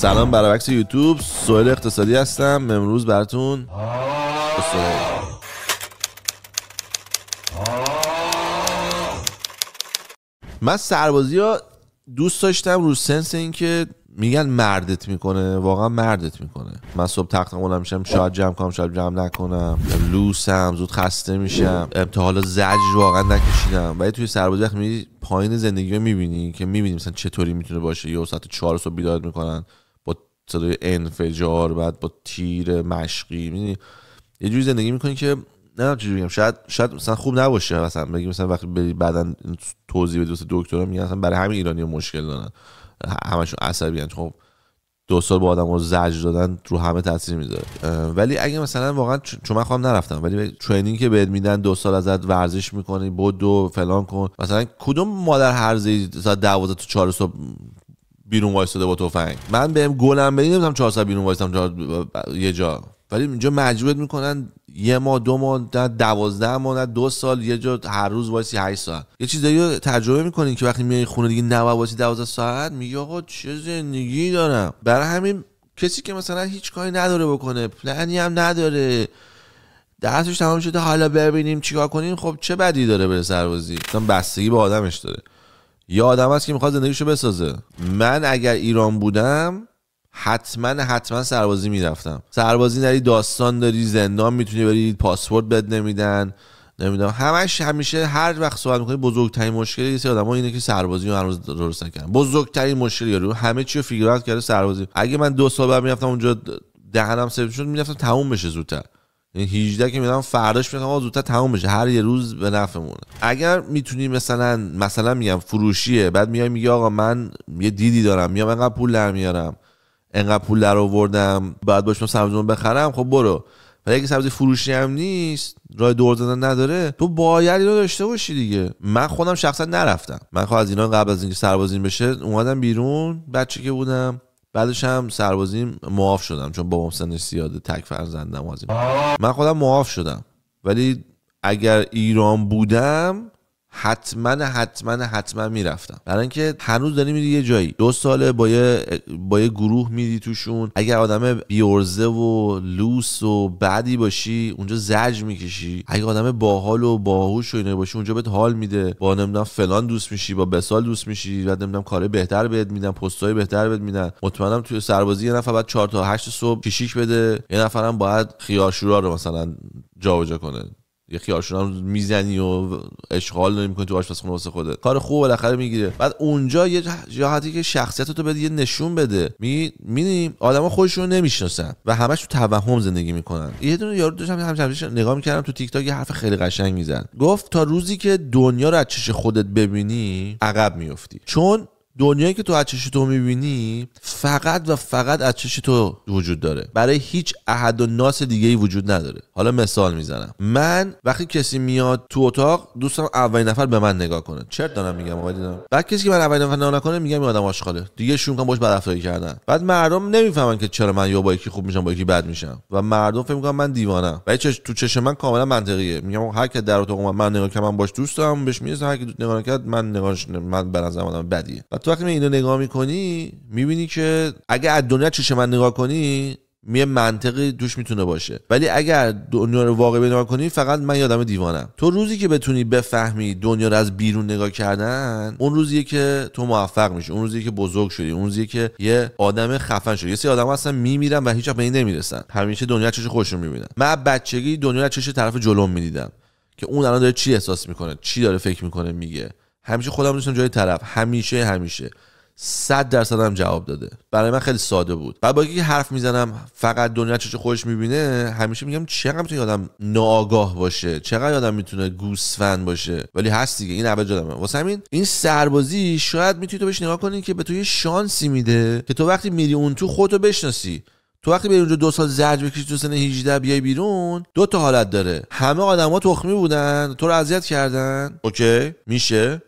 سلام برابکس یوتیوب سوهل اقتصادی هستم امروز براتون من سربازی ها دوست داشتم رو سنس که میگن مردت میکنه واقعا مردت میکنه من صبح تخت میشم شاید جمع کنم شاید جمع نکنم لوسم زود خسته میشم حالا زج واقعا نکشیدم ولی توی سربازی وقت پایین زندگی رو میبینی که میبینی مثلا چطوری میتونه باشه یه ساعت 4 صبح بیدارت میکنن صدای انفجار بعد با تیر مشقی میدونی یه جوری زندگی میکنی که نه چجوری شاید شاید مثلا خوب نباشه مثلا بگی مثلا وقتی بری بعدا توضیح بدی واسه دکترا میگن مثلا برای همین ایرانی مشکل دارن همشون عصبی خب دو سال با آدم رو زجر دادن رو همه تاثیر میذاره ولی اگه مثلا واقعا چون من خواهم نرفتم ولی ترنینگ که بهت میدن دو سال ازت ورزش میکنی دو فلان کن مثلا کدوم مادر هر زی ساعت 12 تا 4 صبح بیرون وایستاده با تفنگ من بهم گلم بدی نمیدونم 400 بیرون وایستم یه جا ولی اینجا مجبورت میکنن یه ماه دو ماه نه دوازده ماه نه دو سال یه جا هر روز وایسی 8 ساعت یه چیز رو تجربه میکنین که وقتی میای خونه دیگه 9 وایسی 12 ساعت میگه آقا چه زندگی دارم برای همین کسی که مثلا هیچ کاری نداره بکنه پلنی هم نداره درسش تمام شده حالا ببینیم چیکار کنیم خب چه بدی داره بره سروازی مثلا بستگی به آدمش داره یا آدم هست که میخواد زندگیشو بسازه من اگر ایران بودم حتما حتما سربازی میرفتم سربازی نری یعنی داستان داری زندان میتونی بری پاسپورت بد نمیدن نمیدونم همش همیشه هر وقت صحبت میکنی بزرگترین مشکل یه سری اینه که سربازی رو هنوز درست نکردن بزرگترین مشکل یارو همه چی رو فیگرات کرده سربازی اگه من دو سال بعد میرفتم اونجا دهنم سرویس شد میرفتم تموم بشه زودتر این 18 که میدم فرداش میگم زودتر تموم بشه هر یه روز به نفعمونه اگر میتونی مثلا مثلا میگم فروشیه بعد میای میگی آقا من یه دیدی دارم میام انقدر پول در میارم انقدر پول در آوردم بعد باشم سبزیمو بخرم خب برو ولی اگه سبزی فروشی هم نیست راه دور زدن نداره تو باید اینو داشته باشی دیگه من خودم شخصا نرفتم من خب از اینا قبل از اینکه سربازین بشه اومدم بیرون بچه که بودم بعدش هم سربازیم معاف شدم چون بابام سنش زیاده تک فرزندم از من خودم معاف شدم ولی اگر ایران بودم حتما حتما حتما میرفتم برای اینکه هنوز داری میری یه جایی دو ساله با یه, با یه گروه میری توشون اگر آدم بیورزه و لوس و بعدی باشی اونجا زج میکشی اگر آدم باحال و باهوش و اینا باشی اونجا بهت حال میده با نمیدونم فلان دوست میشی با بسال دوست میشی و نمیدونم کار بهتر بهت میدن پستای بهتر بهت میدن مطمئنم توی سربازی یه نفر بعد 4 تا 8 صبح کشیک بده یه نفرم باید خیارشورا رو مثلا جابجا کنه یه خیارشون هم میزنی و اشغال نمیکنی تو آشپزخونه واسه خودت کار خوب بالاخره میگیره بعد اونجا یه جهتی که شخصیت تو بده یه نشون بده می میبینی آدما خودشون نمیشناسن و همش تو توهم زندگی میکنن یه دونه یارو داشتم هم نگاه میکردم تو تیک تاک یه حرف خیلی قشنگ میزن گفت تا روزی که دنیا رو از چش خودت ببینی عقب میفتی چون دنیایی که تو از چش تو میبینی فقط و فقط از چش تو وجود داره برای هیچ احد و ناس دیگه ای وجود نداره حالا مثال میزنم من وقتی کسی میاد تو اتاق دوستم اولین نفر به من نگاه کنه چرت دارم میگم آقا دیدم بعد کسی که من اولین نفر نگاه نکنه میگم این آدم آشغاله دیگه شون کن باش بدرفتاری کردن بعد مردم نمیفهمن که چرا من یا با یکی خوب میشم با یکی بد میشم و مردم فکر میکنن من دیوانم ولی چش... تو چشم من کاملا منطقیه میگم هر کی در اتاق من, نگاه کنه من باش دوستم بهش میرسه هر کی نگاه من نگاهش من به نظر بدیه تو وقتی اینو نگاه میکنی میبینی که اگه از دنیا چشم من نگاه کنی یه منطقی دوش میتونه باشه ولی اگر دنیا رو واقع نگاه کنی فقط من یادم دیوانم تو روزی که بتونی بفهمی دنیا رو از بیرون نگاه کردن اون روزیه که تو موفق میشی اون روزیه که بزرگ شدی اون روزیه که یه آدم خفن شدی یه سری آدم اصلا میمیرن و هیچ به این نمیرسن همیشه دنیا چش خودشون میبینن من بچگی دنیا چش طرف جلوم میدیدم که اون الان داره چی احساس میکنه چی داره فکر میکنه میگه همیشه خودم داشتم جای طرف همیشه همیشه 100 درصد جواب داده برای من خیلی ساده بود بعد با که حرف میزنم فقط دنیا چه خودش میبینه همیشه میگم چقدر میتونه آدم ناآگاه باشه چقدر آدم میتونه گوسفند باشه ولی هست دیگه این اول آدمه واسه همین این سربازی شاید میتونی تو بهش نگاه کنی که به تو یه شانسی میده که تو وقتی میری اون تو خودتو بشناسی تو وقتی بری اونجا دو سال زرج بکشی تو سن 18 بیای بیرون دو تا حالت داره همه آدما تخمی بودن تو رو اذیت کردن اوکی میشه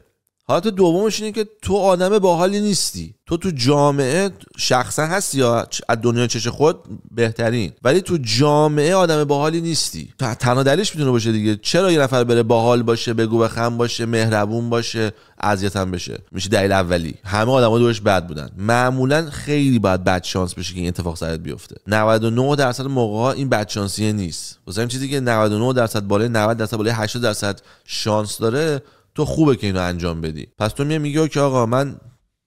حالت دومش اینه که تو آدم باحالی نیستی تو تو جامعه شخصا هستی یا از دنیا چش خود بهترین ولی تو جامعه آدم باحالی نیستی تنها دلیلش میتونه باشه دیگه چرا یه نفر بره باحال باشه بگو خم باشه مهربون باشه اذیتم بشه میشه دلیل اولی همه آدما دورش بد بودن معمولا خیلی باید بد شانس بشه که این اتفاق سرت بیفته 99 درصد موقع این بد شانسیه نیست واسه چیزی که 99 درصد بالای 90 درصد بالای 80 درصد شانس داره تو خوبه که اینو انجام بدی پس تو میگی که آقا من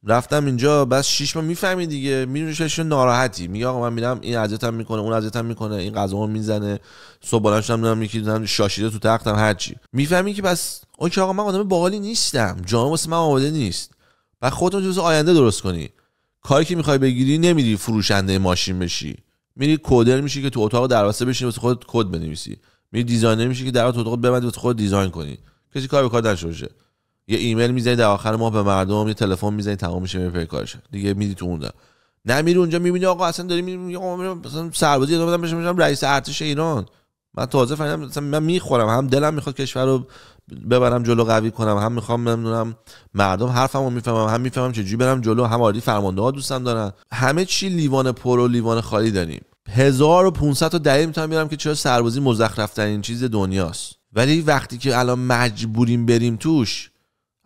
رفتم اینجا بس شیش ما میفهمی دیگه میرونشش ناراحتی میگه آقا من میرم این اذیتم میکنه اون اذیتم میکنه این غذا میزنه صبح بلند شدم یکی شاشیده تو تختم هرچی میفهمی که بس اون آقا من آدم باحالی نیستم جامعه واسه من آماده نیست و خودت جزء آینده درست کنی کاری که میخوای بگیری نمیری فروشنده ماشین بشی میری کودر میشی که تو اتاق دروسته بشینی واسه خودت کد بنویسی میری دیزاینر میشی که در اتاق ببندی واسه خودت دیزاین کنی کسی کار به کار نشوشه یه ایمیل میزنی در آخر ماه به مردم یه تلفن میزنی تمام میشه میره کارش دیگه میدی تو اونجا نمیری اونجا میبینی آقا اصلا داری میری مثلا سربازی ادامه بدم میشم رئیس ارتش ایران من تازه فهمیدم مثلا من میخورم هم دلم میخواد کشور رو ببرم جلو قوی کنم هم میخوام نمیدونم مردم حرفمو میفهمم هم میفهمم چجوری برم جلو هم آردی فرمانده ها دوستم دارن همه چی لیوان پر و لیوان خالی داریم 1500 تا دلیل میتونم بیارم که چرا سربازی مزخرف ترین چیز دنیاست ولی وقتی که الان مجبوریم بریم توش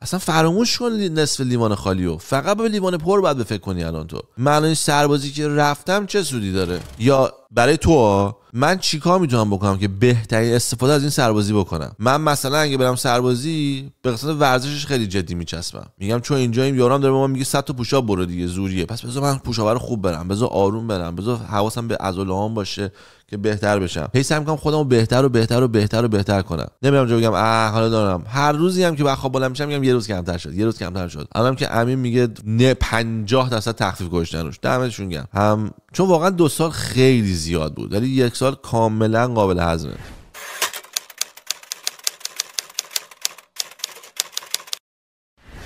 اصلا فراموش کن نصف لیوان خالی و فقط به لیوان پر باید فکر کنی الان تو من این سربازی که رفتم چه سودی داره یا برای تو من چیکار میتونم بکنم که بهترین استفاده از این سربازی بکنم من مثلا اگه برم سربازی به قسمت ورزشش خیلی جدی میچسبم میگم چون اینجا این یارم داره به من میگه صد تا پوشاب برو دیگه زوریه پس بذار من رو خوب برم بذار آروم برم بذار حواسم به عضلاتم باشه که بهتر بشم هی سعی میکنم خودمو بهتر و بهتر و بهتر و بهتر کنم نمیرم جا بگم اه حالا دارم هر روزی هم که بخوابم خواب میشم میگم یه روز کمتر شد یه روز کمتر شد الانم که امین میگه نه پنجاه درصد تخفیف گذاشتن روش دمتشون گم هم چون واقعا دو سال خیلی زیاد بود ولی یک سال کاملا قابل هضمه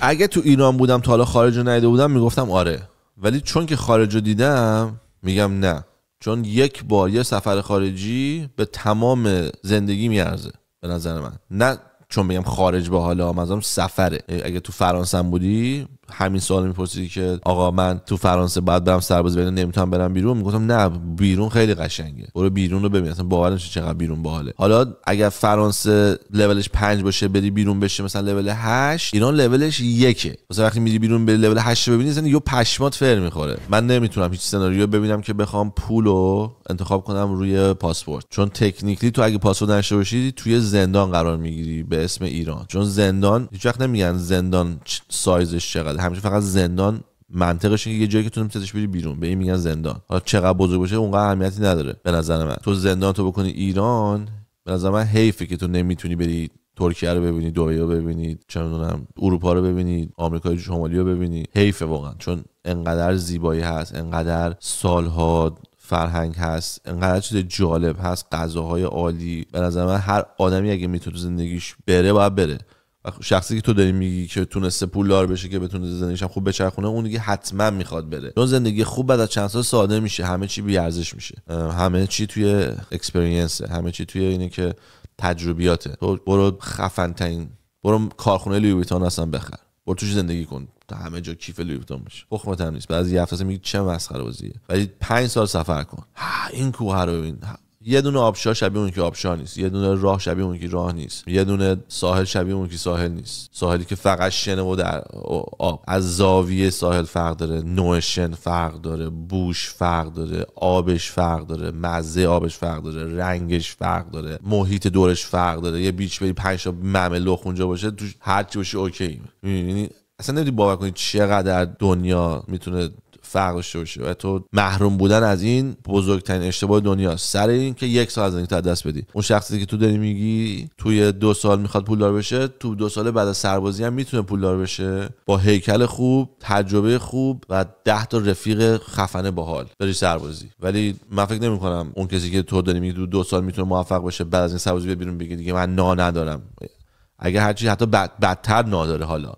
اگه تو ایران بودم تا حالا خارج رو بودم میگفتم آره ولی چون که خارج رو دیدم میگم نه چون یک بار یه سفر خارجی به تمام زندگی میارزه به نظر من نه چون بگم خارج با حالا مثلا سفره اگه تو فرانسه بودی همین سوال میپرسیدی که آقا من تو فرانسه باید برم سرباز بین نمیتونم برم بیرون میگفتم نه بیرون خیلی قشنگه برو بیرون رو ببین اصلا باور نمیشه چقدر بیرون باحاله حالا اگر فرانسه لولش 5 باشه بری بیرون بشه مثلا لول 8 ایران لولش یکه مثلا وقتی میری بیرون بری لول 8 ببینی مثلا یه پشمات فر میخوره من نمیتونم هیچ سناریو ببینم که بخوام پول رو انتخاب کنم روی پاسپورت چون تکنیکلی تو اگه پاسپورت نشه باشی توی زندان قرار میگیری به اسم ایران چون زندان هیچ وقت نمیگن زندان سایزش چقدر همچنین فقط زندان منطقش اینه که یه جایی که تو نمیتونی بری بیرون به این میگن زندان حالا چقدر بزرگ باشه اونقدر اهمیتی نداره به نظر من تو زندان تو بکنی ایران به نظر من حیفه که تو نمیتونی بری ترکیه رو ببینی دبی رو ببینی چه میدونم اروپا رو ببینی آمریکای شمالی رو ببینی حیفه واقعا چون انقدر زیبایی هست انقدر سالها فرهنگ هست انقدر چیز جالب هست غذاهای عالی به نظر من هر آدمی اگه میتونه زندگیش بره باید بره شخصی که تو داری میگی که تونسته پولدار بشه که بتونه زندگیش هم خوب بچرخونه اون دیگه حتما میخواد بره چون زندگی خوب بعد از چند سال ساده میشه همه چی بی میشه همه چی توی اکسپریانس همه چی توی اینه که تجربیاته تو برو خفن ترین برو کارخونه لوی ویتون اصلا بخر برو توش زندگی کن تا همه جا کیف لوی ویتون بشه تام نیست بعضی هفته میگه چه مسخره بازیه ولی 5 سال سفر کن این کوه رو ببین یه دونه آبشار شبیه اون که آبشار نیست یه دونه راه شبیه اون که راه نیست یه دونه ساحل شبیه اون که ساحل نیست ساحلی که فقط شن و در آب از زاویه ساحل فرق داره نوع شن فرق داره بوش فرق داره آبش فرق داره مزه آبش فرق داره رنگش فرق داره محیط دورش فرق داره یه بیچ بری پنج تا ممه اونجا باشه تو هر چی باشه اوکی اصلا نمیدی باور کنی چقدر دنیا میتونه فرق داشته باشه و تو محروم بودن از این بزرگترین اشتباه دنیا سر این که یک سال از این دست بدی اون شخصی که تو داری میگی توی دو سال میخواد پولدار بشه تو دو سال بعد از سربازی هم میتونه پولدار بشه با هیکل خوب تجربه خوب و 10 تا رفیق خفنه باحال بری سربازی ولی من فکر نمی کنم اون کسی که تو داری میگی تو دو سال میتونه موفق بشه بعد از این سربازی بیرون بگی دیگه من نا ندارم اگه هرچی حتی بدتر نداره حالا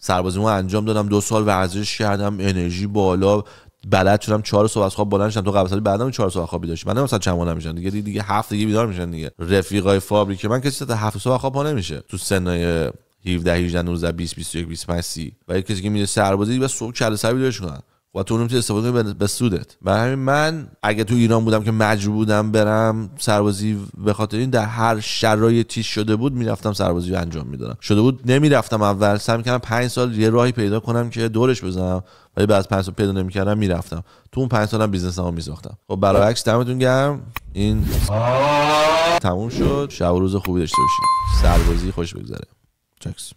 سربازی ما انجام دادم دو سال ورزش کردم انرژی بالا بلد شدم چهار صبح از خواب بلند شدم تو قبل سالی بعدم چهار صبح خواب بیدار من مثلا چمونا میشن دیگه دیگه هفت دیگه بیدار میشن دیگه رفیقای فابریک من کسی تا هفت صبح خواب پا نمیشه تو سنای 17 18 19 20 21 25 30 و کسی که میره سربازی و صبح کله سر بیدارش کنن و تو نمیتونی استفاده کنی به سودت و همین من اگه تو ایران بودم که مجبور بودم برم سربازی به خاطر این در هر شرایطی شده بود میرفتم سربازی رو انجام میدادم شده بود نمیرفتم اول سعی میکردم پنج سال یه راهی پیدا کنم که دورش بزنم ولی بعد پنج سال پیدا نمیکردم میرفتم تو اون پنج سالم بیزنسمو میساختم خب برعکس دمتون گرم این تموم شد شب و روز خوبی داشته باشید سربازی خوش بگذره چکس